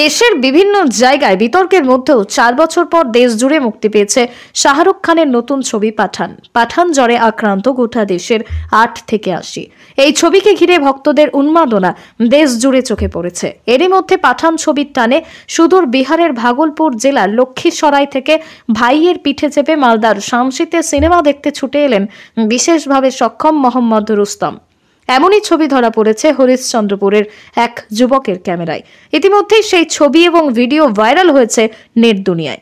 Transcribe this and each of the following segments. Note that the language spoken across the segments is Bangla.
দেশের বিভিন্ন জায়গায় বিতর্কের মধ্যেও চার বছর পর দেশ জুড়ে মুক্তি পেয়েছে শাহরুখ খানের নতুন ছবি পাঠান পাঠান জ্বরে আক্রান্ত গোটা দেশের আট থেকে আশি এই ছবিকে ঘিরে ভক্তদের উন্মাদনা দেশ জুড়ে চোখে পড়েছে এরই মধ্যে পাঠান ছবির টানে সুদূর বিহারের ভাগলপুর জেলার লক্ষ্মীসরাই থেকে ভাইয়ের পিঠে চেপে মালদার শামসিতে সিনেমা দেখতে ছুটে এলেন বিশেষভাবে সক্ষম মোহাম্মদ রুস্তম এমনই ছবি ধরা পড়েছে হরিশ্চন্দ্রপুরের এক যুবকের ক্যামেরায় ইতিমধ্যেই সেই ছবি এবং ভিডিও ভাইরাল হয়েছে নেট দুনিয়ায়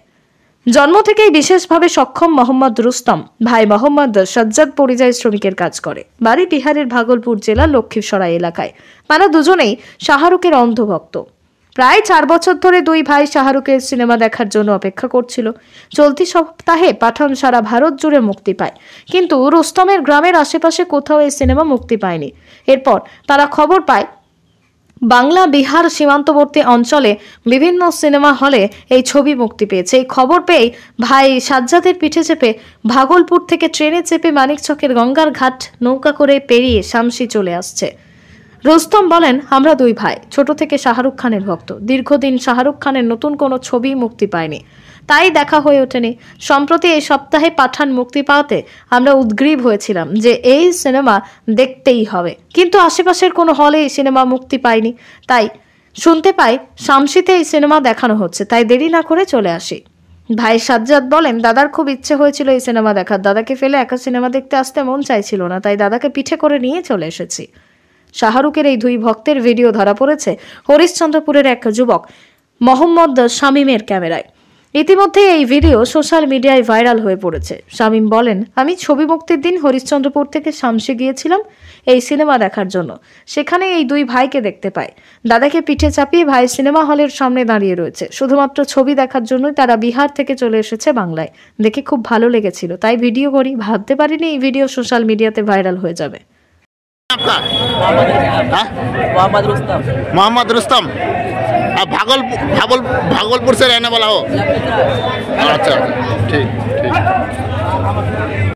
জন্ম থেকেই বিশেষভাবে সক্ষম মোহাম্মদ রুস্তম ভাই মোহাম্মদ সজ্জাদ পরিযায়ী শ্রমিকের কাজ করে বাড়ি বিহারের ভাগলপুর জেলা লক্ষ্মীসরাই এলাকায় তারা দুজনেই শাহরুখের অন্ধভক্ত প্রায় চার বছর ধরে দুই ভাই শাহরুখের সিনেমা দেখার জন্য অপেক্ষা করছিল চলতি সপ্তাহে পাঠান সারা ভারত জুড়ে মুক্তি পায় কিন্তু রুস্তমের গ্রামের আশেপাশে কোথাও এই সিনেমা মুক্তি পায়নি এরপর তারা খবর পায় বাংলা বিহার সীমান্তবর্তী অঞ্চলে বিভিন্ন সিনেমা হলে এই ছবি মুক্তি পেয়েছে এই খবর পেয়ে ভাই সাজ্জাদের পিঠে চেপে ভাগলপুর থেকে ট্রেনে চেপে মানিকচকের গঙ্গার ঘাট নৌকা করে পেরিয়ে শামসি চলে আসছে রোস্তম বলেন আমরা দুই ভাই ছোট থেকে শাহরুখ খানের ভক্ত দীর্ঘদিন শাহরুখ খানের নতুন কোনো ছবি মুক্তি পায়নি তাই দেখা হয়ে ওঠেনি সম্প্রতি এই সপ্তাহে পাঠান মুক্তি পাওয়াতে আমরা উদ্গ্রীব হয়েছিলাম যে এই সিনেমা দেখতেই হবে কিন্তু আশেপাশের কোনো হলে এই সিনেমা মুক্তি পায়নি তাই শুনতে পাই শামসিতে এই সিনেমা দেখানো হচ্ছে তাই দেরি না করে চলে আসি ভাই সাজ্জাদ বলেন দাদার খুব ইচ্ছে হয়েছিল এই সিনেমা দেখার দাদাকে ফেলে একা সিনেমা দেখতে আসতে মন চাইছিল না তাই দাদাকে পিঠে করে নিয়ে চলে এসেছি শাহরুখের এই দুই ভক্তের ভিডিও ধরা পড়েছে হরিশ্চন্দ্রপুরের এক যুবক মোহাম্মদ শামীমের ক্যামেরায় ইতিমধ্যে এই ভিডিও সোশ্যাল মিডিয়ায় ভাইরাল হয়ে পড়েছে শামীম বলেন আমি ছবি মুক্তির দিন হরিশ্চন্দ্রপুর থেকে সামসে গিয়েছিলাম এই সিনেমা দেখার জন্য সেখানে এই দুই ভাইকে দেখতে পাই দাদাকে পিঠে চাপিয়ে ভাই সিনেমা হলের সামনে দাঁড়িয়ে রয়েছে শুধুমাত্র ছবি দেখার জন্যই তারা বিহার থেকে চলে এসেছে বাংলায় দেখে খুব ভালো লেগেছিল তাই ভিডিও করি ভাবতে পারিনি এই ভিডিও সোশ্যাল মিডিয়াতে ভাইরাল হয়ে যাবে आपका मोहम्मद रुस्तम मोहम्मद रुस्तम आप भागलपुर भागल भागलपुर से रहने वाला हो अच्छा ठीक ठीक